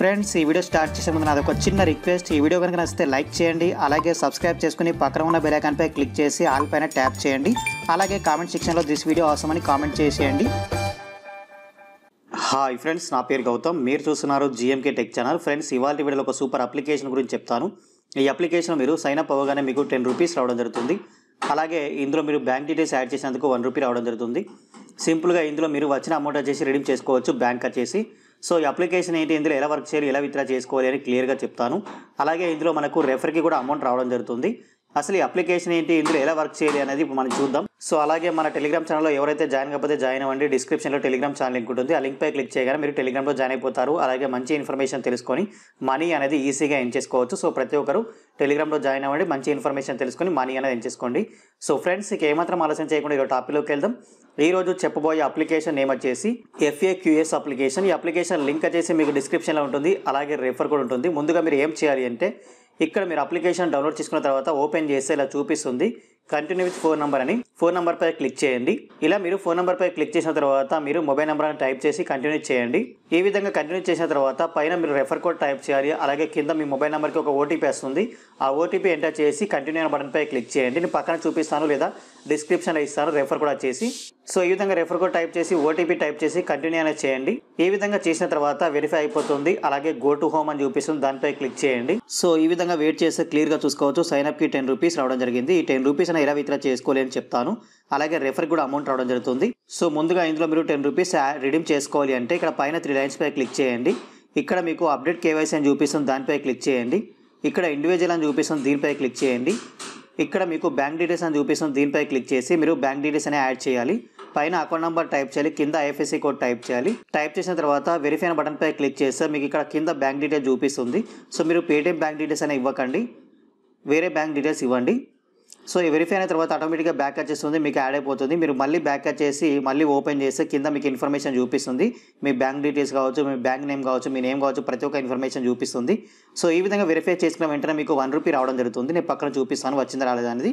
friends ఈ video start చేసే ముందు నాది ఒక చిన్న రిక్వెస్ట్ ఈ వీడియో కనుక నచ్చితే లైక్ చేయండి అలాగే సబ్స్క్రైబ్ చేసుకుని పక్కన ఉన్న పై క్లిక్ చేసి ఆల్ పైన ట్యాప్ చేయండి అలాగే కామెంట్ సెక్షన్లో దిస్ వీడియో అవసరం అని కామెంట్ చేసేయండి హాయ్ ఫ్రెండ్స్ నా పేరు గౌతమ్ మీరు చూస్తున్నారు జిఎంకే టెక్ ఛానల్ ఫ్రెండ్స్ ఇవాళ వీడియోలో ఒక సూపర్ అప్లికేషన్ గురించి చెప్తాను ఈ అప్లికేషన్ మీరు సైన్ అప్ అవ్వగానే మీకు టెన్ రూపీస్ రావడం జరుగుతుంది అలాగే ఇందులో మీరు బ్యాంక్ డీటెయిల్స్ యాడ్ చేసినందుకు వన్ రూపీ రావడం జరుగుతుంది సింపుల్గా ఇందులో మీరు వచ్చిన అమౌంట్ వచ్చేసి రిడీమ్ చేసుకోవచ్చు బ్యాంక్ వచ్చేసి సో ఈ అప్లికేషన్ ఏంటి ఇందులో ఎలా వర్క్ చేయాలి ఎలా విత్డ్రా చేసుకోవాలి అని క్లియర్గా చెప్తాను అలాగే ఇందులో మనకు రెఫర్కి కూడా అమౌంట్ రావడం జరుగుతుంది అసలు ఈ అప్లికేషన్ ఏంటి ఇందులో ఎలా వర్క్ చేయాలి అనేది మనం చూద్దాం సో అలాగే మన టెలిగ్రామ్ ఛానల్లో ఎవరైతే జాయిన్ కాకపోతే జాయిన్ అవ్వండి డిస్క్రిప్షన్లో టెలిగ్రామ్ ఛానల్ లింక్ ఉంటుంది ఆ లింక్పై క్లిక్ చేయగానే మీరు టెలిగ్రామ్లో జాయిన్ అయిపోతారు అలాగే మంచి ఇన్ఫర్మేషన్ తెలుసుకొని మనీ అనేది ఈజీగా ఎన్ చేసుకోవచ్చు సో ప్రతి ఒక్కరు టెలిగ్రామ్లో జాయిన్ అవ్వండి మంచి ఇన్ఫర్మేషన్ తెలుసుకొని మనీ అనేది ఎంచేసుకోండి సో ఫ్రెండ్స్ ఇక ఏమాత్రం ఆలోచన చేయకుండా ఇక టాపిక్లోకి వెళ్దాం ఈరోజు చెప్పబోయే అప్లికేషన్ నేమ్ వచ్చేసి క్యూఎస్ అప్లికేషన్ ఈ అప్లికేషన్ లింక్ వచ్చేసి మీకు డిస్క్రిప్షన్లో ఉంటుంది అలాగే రెఫర్ కూడా ఉంటుంది ముందుగా మీరు ఏం చేయాలి అంటే ఇక్కడ మీరు అప్లికేషన్ డౌన్లోడ్ చేసుకున్న తర్వాత ఓపెన్ చేస్తే ఇలా చూపిస్తుంది కంటిన్యూ విత్ ఫోన్ నెంబర్ అని ఫోన్ పై క్లిక్ చేయండి ఇలా మీరు ఫోన్ పై క్లిక్ చేసిన తర్వాత మీరు మొబైల్ నెంబర్ అని టైప్ చేసి కంటిన్యూ చేయండి ఈ విధంగా కంటిన్యూ చేసిన తర్వాత పైన మీరు రెఫర్ కోడ్ టైప్ చేయాలి అలాగే కింద మీ మొబైల్ నెంబర్కి ఒక ఓటీపీ వస్తుంది ఆ ఓటీపీ ఎంటర్ చేసి కంటిన్యూ అనే బటన్పై క్లిక్ చేయండి నేను పక్కన చూపిస్తాను లేదా డిస్క్రిప్షన్లో ఇస్తాను రెఫర్ కోడ్ వచ్చేసి సో ఈ విధంగా రెఫర్ కోడ్ టైప్ చేసి ఓటీపీ టైప్ చేసి కంటిన్యూ అనేది చేయండి ఏ విధంగా చేసిన తర్వాత వెరిఫై అయిపోతుంది అలాగే గో టు హోమ్ అని చూపిస్తుంది దానిపై క్లిక్ చేయండి సో ఈ విధంగా వెయిట్ చేస్తే క్లియర్గా చూసుకోవచ్చు సైన్ కి టెన్ రూపీస్ రావడం జరిగింది ఈ టెన్ రూపీస్ అయినా ఇరవై ఇతర చేసుకోలేని చెప్తాను అలాగే రెఫర్ కూడా అమౌంట్ రావడం జరుగుతుంది సో ముందుగా ఇందులో మీరు టెన్ రూపీస్ రిడీమ్ చేసుకోవాలి అంటే ఇక్కడ పైన త్రీ లైన్స్ పై క్లిక్ చేయండి ఇక్కడ మీకు అప్డేట్ కేవైసీ అని చూపిస్తుంది దానిపై క్లిక్ చేయండి ఇక్కడ ఇండివిజువల్ అని చూపిస్తుంది దీనిపై క్లిక్ చేయండి ఇక్కడ మీకు బ్యాంక్ డీటెయిల్స్ అని చూపిస్తుంది దీనిపై క్లిక్ చేసి మీరు బ్యాంక్ డీటెయిల్స్ అనే యాడ్ చేయాలి పైన అకౌంట్ నెంబర్ టైప్ చేయాలి కింద ఐఎఫ్ఎస్సి కోడ్ టైప్ చేయాలి టైప్ చేసిన తర్వాత వెరిఫై బటన్ పై క్లిక్ చేస్తే మీకు ఇక్కడ కింద బ్యాంక్ డీటెయిల్ చూపిస్తుంది సో మీరు పేటిఎం బ్యాంక్ డీటెయిల్స్ అనే ఇవ్వకండి వేరే బ్యాంక్ డీటెయిల్స్ ఇవ్వండి సో ఈ వెరిఫై అయిన తర్వాత ఆటోమేటిక్గా బ్యాక్ క్యాచ్ చేస్తుంది మీకు యాడ్ అయిపోతుంది మీరు మళ్ళీ బ్యాక్ క్యాచ్ చేసి మళ్ళీ ఓపెన్ చేస్తే కింద మీకు ఇన్ఫర్మేషన్ చూపిస్తుంది మీ బ్యాంక్ డీటెయిల్స్ కావచ్చు మీ బ్యాంక్ నేమ్ కావచ్చు మీ నేమ్ కావచ్చు ప్రతి ఒక్క ఇన్ఫర్మేషన్ చూపిస్తుంది సో ఈ విధంగా వెరిఫై చేసుకున్న వెంటనే మీకు వన్ రూపీ రావడం జరుగుతుంది నేను పక్కన చూపిస్తాను వచ్చింది రాలేదనేది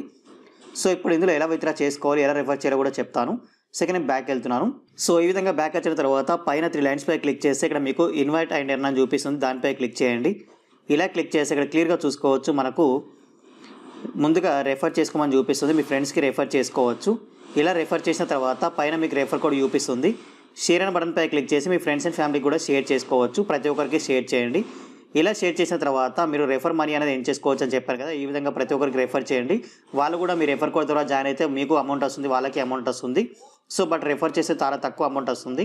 సో ఇప్పుడు ఇందులో ఎలా విత్డ్రా చేసుకోవాలి ఎలా రిఫర్ చేయాలో కూడా చెప్తాను సెకండ్ బ్యాక్ వెళ్తున్నాను సో ఈ విధంగా బ్యాక్ వచ్చిన తర్వాత పైన త్రీ లైన్స్ పై క్లిక్ చేస్తే ఇక్కడ మీకు ఇన్వైట్ అండ్ ఎర్న్ అని చూపిస్తుంది దానిపై క్లిక్ చేయండి ఇలా క్లిక్ చేసి ఇక్కడ క్లియర్గా చూసుకోవచ్చు మనకు ముందుగా రెఫర్ చేసుకోమని చూపిస్తుంది మీ ఫ్రెండ్స్కి రెఫర్ చేసుకోవచ్చు ఇలా రెఫర్ చేసిన తర్వాత పైన మీకు రెఫర్ కోడ్ చూపిస్తుంది షేర్ అని బటన్పై క్లిక్ చేసి మీ ఫ్రెండ్స్ అండ్ ఫ్యామిలీకి కూడా షేర్ చేసుకోవచ్చు ప్రతి ఒక్కరికి షేర్ చేయండి ఇలా షేర్ చేసిన తర్వాత మీరు రెఫర్ మనీ అనేది ఏం చేసుకోవచ్చు అని చెప్పారు కదా ఈ విధంగా ప్రతి ఒక్కరికి రెఫర్ చేయండి వాళ్ళు కూడా మీ రెఫర్ కోడ్ ద్వారా జాయిన్ అయితే మీకు అమౌంట్ వస్తుంది వాళ్ళకి అమౌంట్ వస్తుంది సో బట్ రెఫర్ చేస్తే చాలా తక్కువ అమౌంట్ వస్తుంది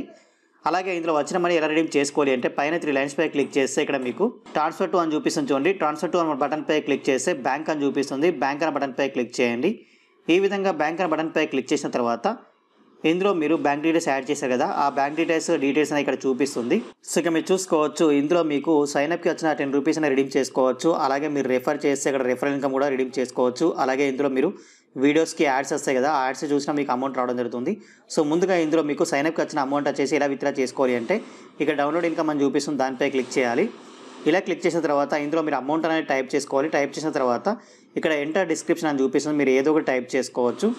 అలాగే ఇందులో వచ్చిన మనీ ఎలా రిడీమ్ చేసుకోవాలి అంటే పైన త్రీ లైన్స్ పై క్లిక్ చేస్తే ఇక్కడ మీకు ట్రాన్స్ఫర్ టు అని చూపిస్తుంది చూడండి ట్రాన్స్ఫర్ టు అని బటన్ పై క్లిక్ చేస్తే బ్యాంక్ అని చూపిస్తుంది బ్యాంక్ అనే బటన్ పై క్లిక్ చేయండి ఈ విధంగా బ్యాంక్ అనే బటన్ పై క్లిక్ చేసిన తర్వాత ఇందులో మీరు బ్యాంక్ డీటెయిల్స్ యాడ్ చేశారు కదా ఆ బ్యాంక్ డీటెయిల్స్ డీటెయిల్స్ అనేది ఇక్కడ చూపిస్తుంది సో ఇక మీరు చూసుకోవచ్చు ఇందులో మీకు సైన్అప్కి వచ్చిన టెన్ రూపీస్ అనేది రిడీమ్ చేసుకోవచ్చు అలాగే మీరు రెఫర్ చేస్తే ఇక్కడ రెఫర్ ఇన్కమ్ కూడా రిడీమ్ చేసుకోవచ్చు అలాగే ఇందులో మీరు వీడియోస్కి యాడ్స్ వస్తాయి కదా ఆ యాడ్స్ చూసినా మీకు అమౌంట్ రావడం జరుగుతుంది సో ముందుగా ఇందులో మీకు సైన్అప్కి వచ్చిన అమౌంట్ వచ్చేసి ఎలా విత్డ్రా చేసుకోవాలి అంటే ఇక్కడ డౌన్లోడ్ ఇన్కమ్ అని చూపిస్తుంది దానిపై క్లిక్ చేయాలి ఇలా క్లిక్ చేసిన తర్వాత ఇందులో మీరు అమౌంట్ అనేది టైప్ చేసుకోవాలి టైప్ చేసిన తర్వాత ఇక్కడ ఎంటర్ డిస్క్రిప్షన్ అని చూపిస్తుంది మీరు ఏదో ఒకటి టైప్ చేసుకోవచ్చు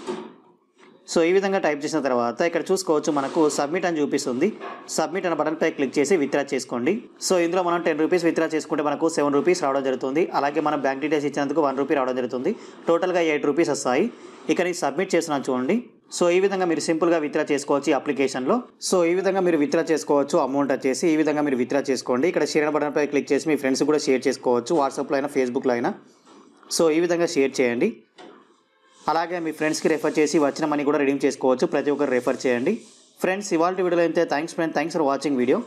సో ఈ విధంగా టైప్ చేసిన తర్వాత ఇక్కడ చూసుకోవచ్చు మనకు సబ్మిట్ అని చూపిస్తుంది సబ్మిట్ అనే పై క్లిక్ చేసి విత్డ్రా చేసుకోండి సో ఇందులో మనం టెన్ రూపీస్ విత్డ్రా చేసుకుంటే మనకు సెవెన్ రూపీస్ రావడం జరుగుతుంది అలాగే మనం బ్యాంక్ డీటెయిల్స్ ఇచ్చినందుకు వన్ రూపీ రావడం జరుగుతుంది టోటల్గా ఎయిట్ రూపీస్ వస్తాయి ఇక్కడ సబ్మిట్ చేసిన చూడండి సో ఈ విధంగా మీరు సింపుల్గా విత్డ్రా చేసుకోవచ్చు ఈ అప్లికేషన్లో సో ఈ విధంగా మీరు విత్డ్రా చేసుకోవచ్చు అమౌంట్ వచ్చేసి ఈ విధంగా మీరు విత్డ్రా చేసుకోండి ఇక్కడ షేర్ బటన్పై క్లిక్ చేసి మీ ఫ్రెండ్స్ కూడా షేర్ చేసుకోవచ్చు వాట్సాప్లో అయినా ఫేస్బుక్లో అయినా సో ఈ విధంగా షేర్ చేయండి అలాగే మీ ఫ్రెండ్స్కి రెఫర్ చేసి వచ్చిన మనీ కూడా రిడీమ్ చేసుకోవచ్చు ప్రతి ఒక్కరు రెఫర్ చేయండి ఫ్రెండ్స్ ఇవాళ వీడియోలో అయితే thanks friend thanks for watching video